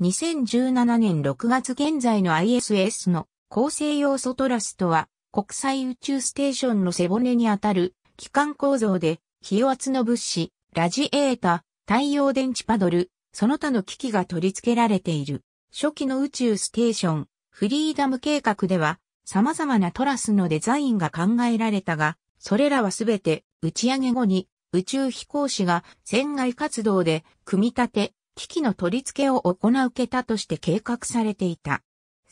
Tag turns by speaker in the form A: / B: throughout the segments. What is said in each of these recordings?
A: 2017年6月現在の ISS の構成要素トラスとは、国際宇宙ステーションの背骨にあたる機関構造で、費圧の物資、ラジエータ、太陽電池パドル、その他の機器が取り付けられている。初期の宇宙ステーション、フリーダム計画では、様々なトラスのデザインが考えられたが、それらはすべて打ち上げ後に宇宙飛行士が船外活動で組み立て、機器の取り付けを行う桁として計画されていた。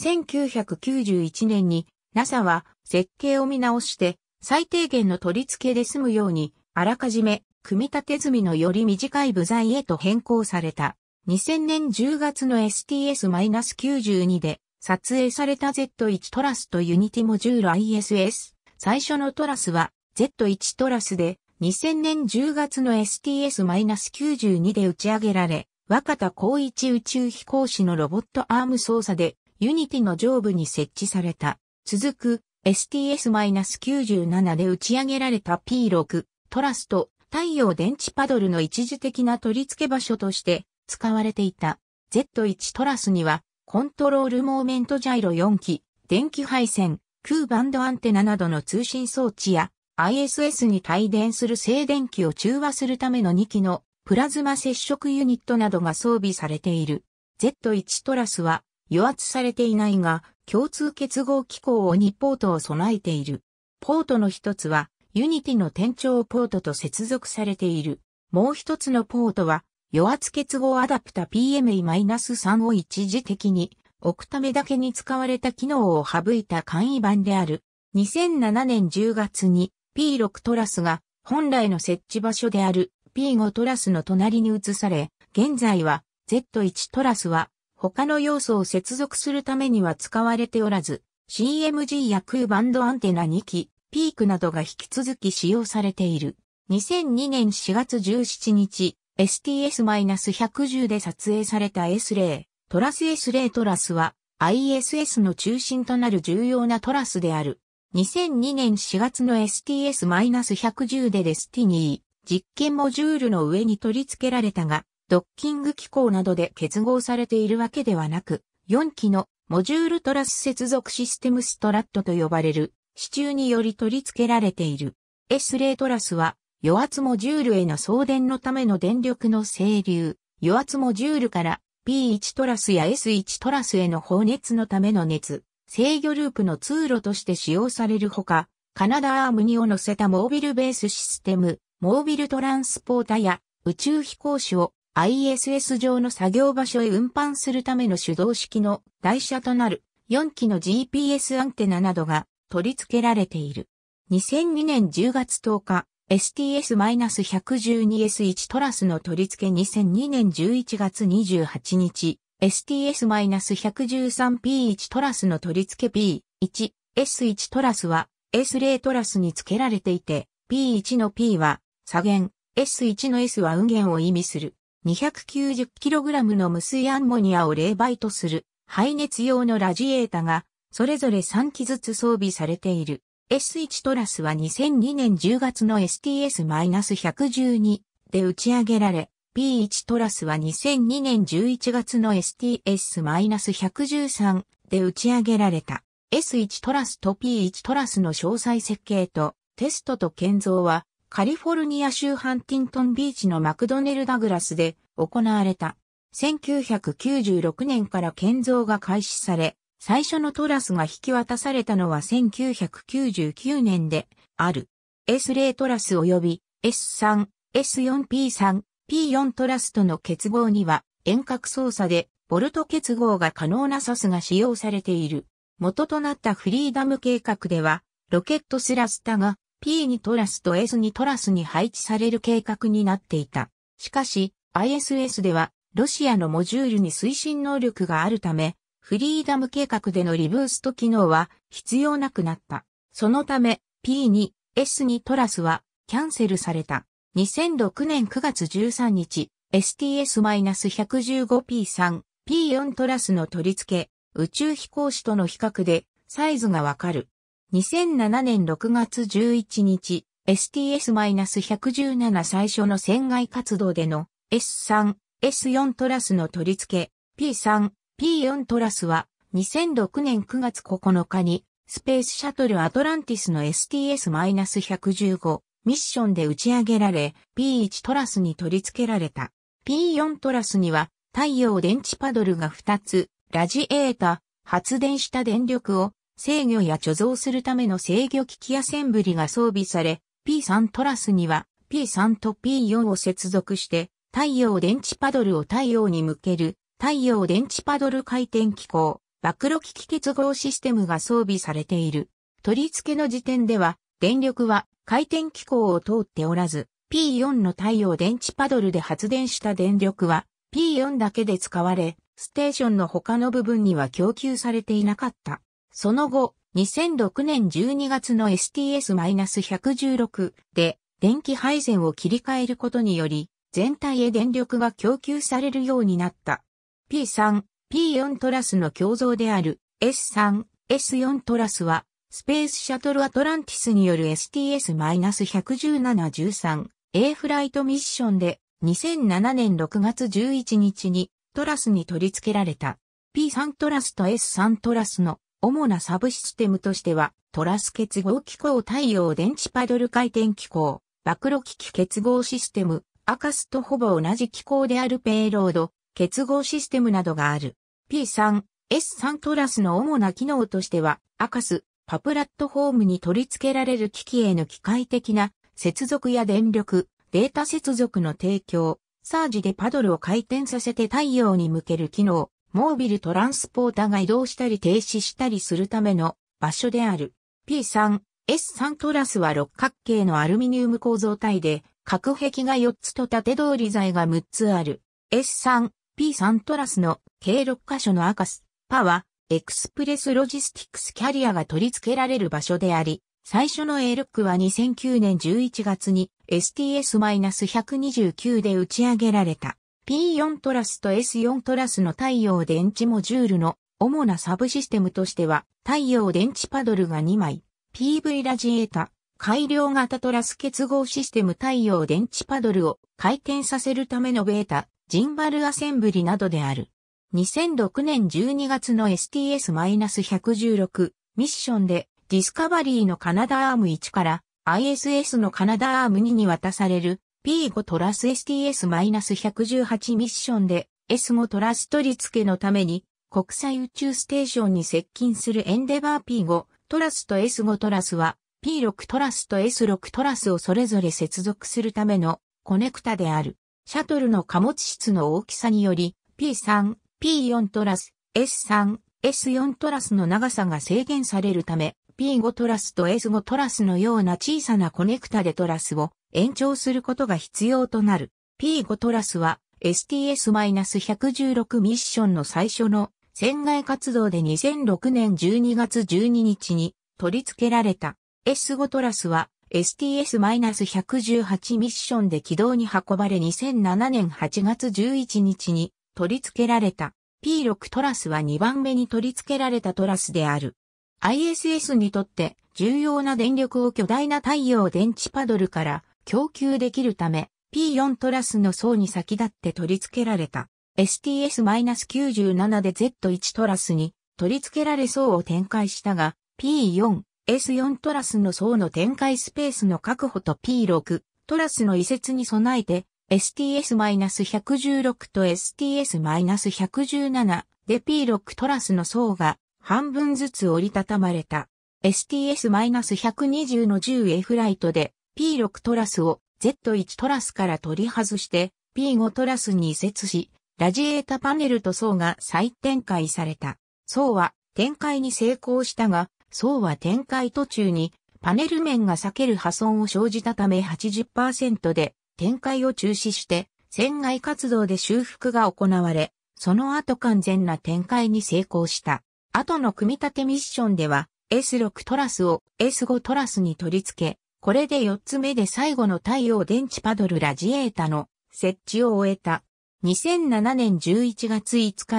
A: 1991年に NASA は設計を見直して最低限の取り付けで済むようにあらかじめ組み立て済みのより短い部材へと変更された。2000年10月の STS-92 で撮影された Z1 トラスとユニティモジュール ISS。最初のトラスは Z1 トラスで2000年10月の STS-92 で打ち上げられ、若田光一宇宙飛行士のロボットアーム操作で、ユニティの上部に設置された、続く STS-97 で打ち上げられた P6 トラスト太陽電池パドルの一時的な取り付け場所として使われていた Z1 トラスにはコントロールモーメントジャイロ4機、電気配線、空バンドアンテナなどの通信装置や ISS に帯電する静電気を中和するための2機のプラズマ接触ユニットなどが装備されている。Z1 トラスは与圧されていないが、共通結合機構を2ポートを備えている。ポートの一つは、ユニティの転調ポートと接続されている。もう一つのポートは、与圧結合アダプタ PME-3 を一時的に置くためだけに使われた機能を省いた簡易版である。2007年10月に P6 トラスが本来の設置場所である P5 トラスの隣に移され、現在は Z1 トラスは他の要素を接続するためには使われておらず、CMG や空バンドアンテナ2機、ピークなどが引き続き使用されている。2002年4月17日、STS-110 で撮影された S0、トラス S0 トラスは ISS の中心となる重要なトラスである。2002年4月の STS-110 でデスティニ実験モジュールの上に取り付けられたが、ドッキング機構などで結合されているわけではなく、4機のモジュールトラス接続システムストラットと呼ばれる支柱により取り付けられている。S レートラスは余圧モジュールへの送電のための電力の整流、余圧モジュールから P1 トラスや S1 トラスへの放熱のための熱、制御ループの通路として使用されるほか、カナダアームにを乗せたモービルベースシステム、モービルトランスポータや宇宙飛行士を ISS 上の作業場所へ運搬するための手動式の台車となる4機の GPS アンテナなどが取り付けられている。2002年10月10日、STS-112S1 トラスの取り付け2002年11月28日、STS-113P1 トラスの取り付け P1、S1 トラスは S0 トラスに付けられていて、P1 の P は左弦 S1 の S は運弦を意味する。290kg の無水アンモニアを冷媒とする排熱用のラジエータがそれぞれ3機ずつ装備されている。S1 トラスは2002年10月の STS-112 で打ち上げられ、P1 トラスは2002年11月の STS-113 で打ち上げられた。S1 トラスと P1 トラスの詳細設計とテストと建造はカリフォルニア州ハンティントンビーチのマクドネル・ダグラスで行われた。1996年から建造が開始され、最初のトラスが引き渡されたのは1999年である。S0 トラス及び S3、S4P3、P4 トラスとの結合には遠隔操作でボルト結合が可能なサスが使用されている。元となったフリーダム計画では、ロケットスラスタが P2 トラスと S2 トラスに配置される計画になっていた。しかし、ISS では、ロシアのモジュールに推進能力があるため、フリーダム計画でのリブースト機能は必要なくなった。そのため、P2、S2 トラスはキャンセルされた。2006年9月13日、STS-115P3、P4 トラスの取り付け、宇宙飛行士との比較でサイズがわかる。2007年6月11日、STS-117 最初の船外活動での S3、S4 トラスの取り付け P3、P4 トラスは2006年9月9日にスペースシャトルアトランティスの STS-115 ミッションで打ち上げられ P1 トラスに取り付けられた。P4 トラスには太陽電池パドルが2つ、ラジエータ、発電した電力を制御や貯蔵するための制御機器アセンブリが装備され、P3 トラスには P3 と P4 を接続して、太陽電池パドルを太陽に向ける太陽電池パドル回転機構、曝露機器結合システムが装備されている。取り付けの時点では、電力は回転機構を通っておらず、P4 の太陽電池パドルで発電した電力は P4 だけで使われ、ステーションの他の部分には供給されていなかった。その後、2006年12月の STS-116 で電気配線を切り替えることにより、全体へ電力が供給されるようになった。P3、P4 トラスの共造である S3、S4 トラスは、スペースシャトルアトランティスによる STS-11713 A フライトミッションで2007年6月11日にトラスに取り付けられた P3 トラスと S3 トラスの主なサブシステムとしては、トラス結合機構太陽電池パドル回転機構、暴露機器結合システム、アカスとほぼ同じ機構であるペイロード、結合システムなどがある。P3、S3 トラスの主な機能としては、アカス、パプラットフォームに取り付けられる機器への機械的な接続や電力、データ接続の提供、サージでパドルを回転させて太陽に向ける機能、モービルトランスポータが移動したり停止したりするための場所である。P3、S3 トラスは六角形のアルミニウム構造体で、隔壁が4つと縦通り材が6つある。S3、P3 トラスの計6箇所のアカス、パは、エクスプレスロジスティックスキャリアが取り付けられる場所であり、最初の A ルックは2009年11月に STS-129 で打ち上げられた。P4 トラスと S4 トラスの太陽電池モジュールの主なサブシステムとしては、太陽電池パドルが2枚、PV ラジエータ、改良型トラス結合システム太陽電池パドルを回転させるためのベータ、ジンバルアセンブリなどである。2006年12月の STS-116 ミッションでディスカバリーのカナダアーム1から ISS のカナダアーム2に渡される P5 トラス STS-118 ミッションで S5 トラス取り付けのために国際宇宙ステーションに接近するエンデバー P5 トラスと S5 トラスは P6 トラスと S6 トラスをそれぞれ接続するためのコネクタである。シャトルの貨物室の大きさにより P3、P4 トラス、S3、S4 トラスの長さが制限されるため P5 トラスと S5 トラスのような小さなコネクタでトラスを延長することが必要となる。P5 トラスは STS-116 ミッションの最初の船外活動で2006年12月12日に取り付けられた。S5 トラスは STS-118 ミッションで軌道に運ばれ2007年8月11日に取り付けられた。P6 トラスは2番目に取り付けられたトラスである。ISS にとって重要な電力を巨大な太陽電池パドルから供給できるため、P4 トラスの層に先立って取り付けられた STS-97 で Z1 トラスに取り付けられ層を展開したが、P4、S4 トラスの層の展開スペースの確保と P6 トラスの移設に備えて STS-116 と STS-117 で P6 トラスの層が半分ずつ折りたたまれた STS-120 の1 0フライトで P6 トラスを Z1 トラスから取り外して P5 トラスに移設し、ラジエータパネルと層が再展開された。層は展開に成功したが、層は展開途中にパネル面が避ける破損を生じたため80%で展開を中止して船外活動で修復が行われ、その後完全な展開に成功した。後の組み立てミッションでは S6 トラスを S5 トラスに取り付け、これで4つ目で最後の太陽電池パドルラジエータの設置を終えた。2007年11月5日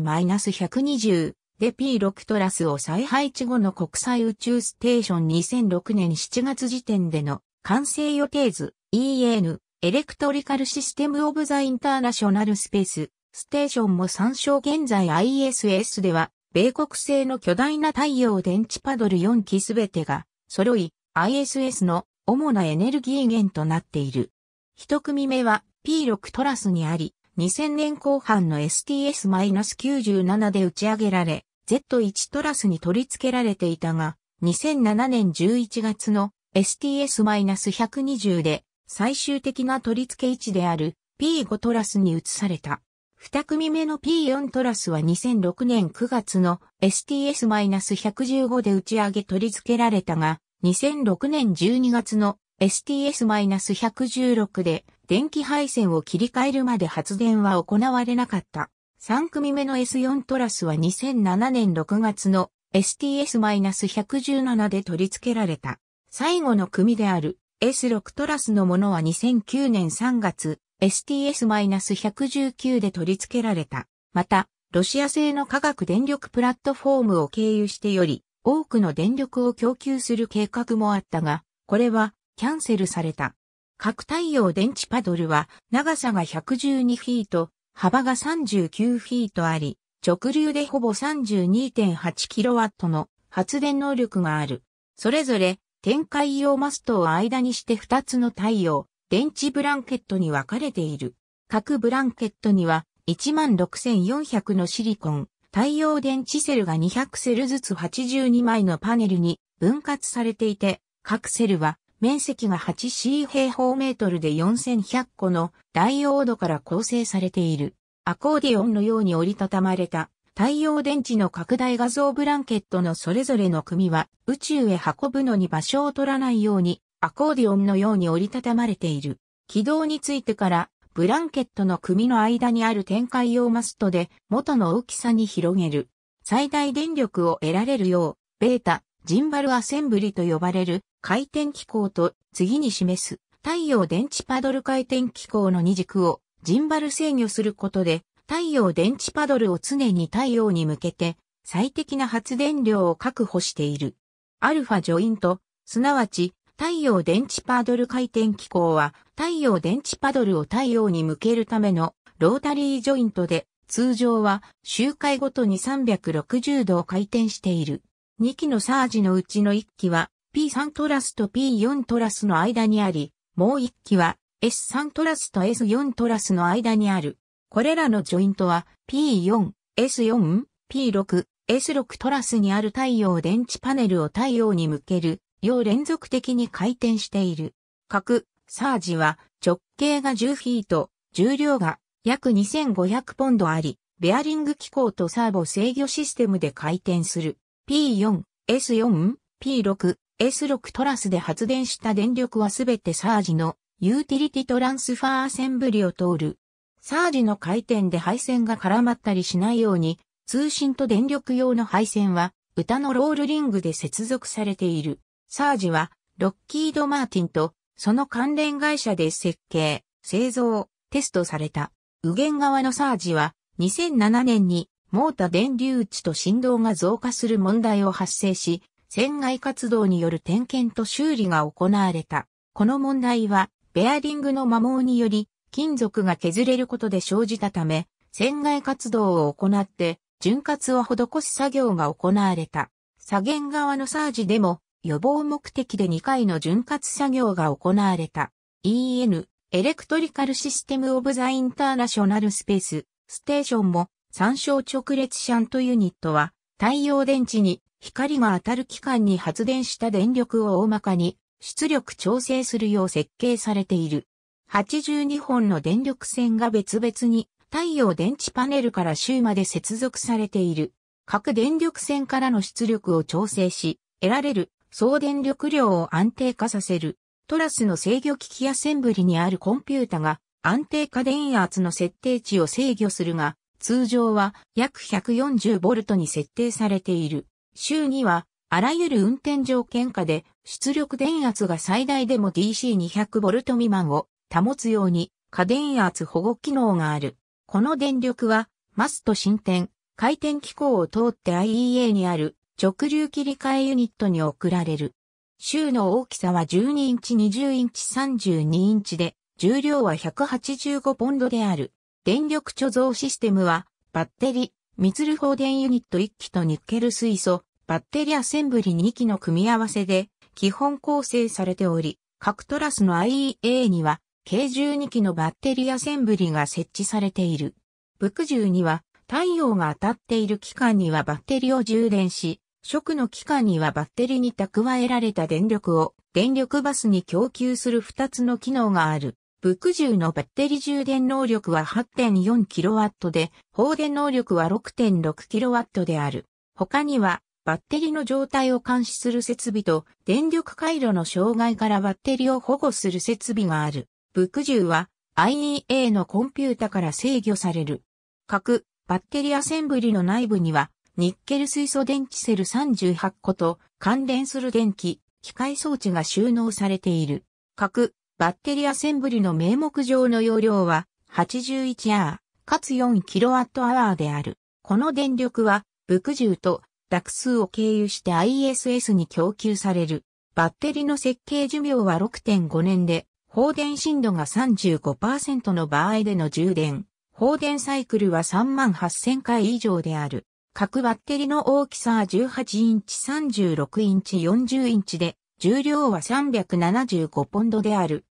A: STS-120 で P6 トラスを再配置後の国際宇宙ステーション2006年7月時点での完成予定図 EN エレクトリカルシステムオブザインターナショナルスペースステーションも参照現在 ISS では米国製の巨大な太陽電池パドル4機すべてが揃い ISS の主なエネルギー源となっている。一組目は P6 トラスにあり、2000年後半の STS-97 で打ち上げられ、Z1 トラスに取り付けられていたが、2007年11月の STS-120 で最終的な取り付け位置である P5 トラスに移された。二組目の P4 トラスは2006年9月の STS-115 で打ち上げ取り付けられたが、2006年12月の STS-116 で電気配線を切り替えるまで発電は行われなかった。3組目の S4 トラスは2007年6月の STS-117 で取り付けられた。最後の組である S6 トラスのものは2009年3月 STS-119 で取り付けられた。また、ロシア製の科学電力プラットフォームを経由してより、多くの電力を供給する計画もあったが、これはキャンセルされた。核太陽電池パドルは長さが112フィート、幅が39フィートあり、直流でほぼ 32.8kW の発電能力がある。それぞれ展開用マストを間にして2つの太陽、電池ブランケットに分かれている。各ブランケットには16,400のシリコン、太陽電池セルが200セルずつ82枚のパネルに分割されていて、各セルは面積が 8C 平方メートルで4100個のダイオードから構成されている。アコーディオンのように折りたたまれた太陽電池の拡大画像ブランケットのそれぞれの組は宇宙へ運ぶのに場所を取らないようにアコーディオンのように折りたたまれている。軌道についてからブランケットの組の間にある展開用マストで元の大きさに広げる。最大電力を得られるよう、ベータ、ジンバルアセンブリと呼ばれる回転機構と次に示す太陽電池パドル回転機構の二軸をジンバル制御することで太陽電池パドルを常に太陽に向けて最適な発電量を確保している。アルファジョイント、すなわち太陽電池パドル回転機構は太陽電池パドルを太陽に向けるためのロータリージョイントで、通常は周回ごとに360度回転している。2機のサージのうちの1機は P3 トラスと P4 トラスの間にあり、もう1機は S3 トラスと S4 トラスの間にある。これらのジョイントは P4、S4、P6、S6 トラスにある太陽電池パネルを太陽に向けるよう連続的に回転している。各サージは直径が10フィート、重量が約2500ポンドあり、ベアリング機構とサーボ制御システムで回転する P4、S4、P6、S6 トラスで発電した電力はすべてサージのユーティリティトランスファーアセンブリを通る。サージの回転で配線が絡まったりしないように、通信と電力用の配線は歌のロールリングで接続されている。サージはロッキード・マーティンとその関連会社で設計、製造、テストされた。右舷側のサージは2007年にモータ電流値と振動が増加する問題を発生し、船外活動による点検と修理が行われた。この問題は、ベアリングの摩耗により、金属が削れることで生じたため、船外活動を行って、潤滑を施す作業が行われた。左舷側のサージでも、予防目的で2回の潤滑作業が行われた。EN、エレクトリカルシステムオブザインターナショナルスペース、ステーションも、参照直列シャントユニットは、太陽電池に光が当たる期間に発電した電力を大まかに出力調整するよう設計されている。82本の電力線が別々に太陽電池パネルから周まで接続されている。各電力線からの出力を調整し、得られる送電力量を安定化させる。トラスの制御機器アセンブリにあるコンピュータが安定化電圧の設定値を制御するが、通常は約 140V に設定されている。週には、あらゆる運転条件下で出力電圧が最大でも DC200V 未満を保つように過電圧保護機能がある。この電力は、マスト進展、回転機構を通って IEA にある直流切り替えユニットに送られる。周の大きさは12インチ、20インチ、32インチで、重量は185ポンドである。電力貯蔵システムは、バッテリ、ミツル放電ユニット1機とニッケル水素、バッテリアセンブリ2機の組み合わせで、基本構成されており、各トラスの IEA には、計12機のバッテリアセンブリが設置されている。ブクには、太陽が当たっている期間にはバッテリを充電し、食の期間にはバッテリーに蓄えられた電力を電力バスに供給する2つの機能がある。ブック充のバッテリー充電能力は 8.4kW で、放電能力は 6.6kW である。他には、バッテリーの状態を監視する設備と、電力回路の障害からバッテリーを保護する設備がある。ブック充は、IEA のコンピュータから制御される。各、バッテリアセンブリの内部には、ニッケル水素電池セル38個と関連する電気、機械装置が収納されている。各バッテリアセンブリの名目上の容量は 81R、かつ 4kWh である。この電力は、ブクとダクスを経由して ISS に供給される。バッテリの設計寿命は6.5年で、放電振度が35%の場合での充電、放電サイクルは38,000回以上である。各バッテリの大きさは18インチ、36インチ、40インチで、重量は375ポンドである。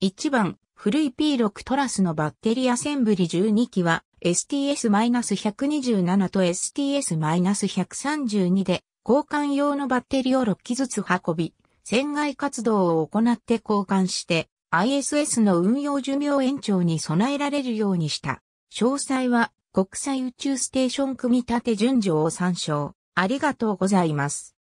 A: 1番、古い P6 トラスのバッテリアセンブリ12機は STS-127 と STS-132 で交換用のバッテリを6機ずつ運び、船外活動を行って交換して ISS の運用寿命延長に備えられるようにした。詳細は国際宇宙ステーション組み立て順序を参照。ありがとうございます。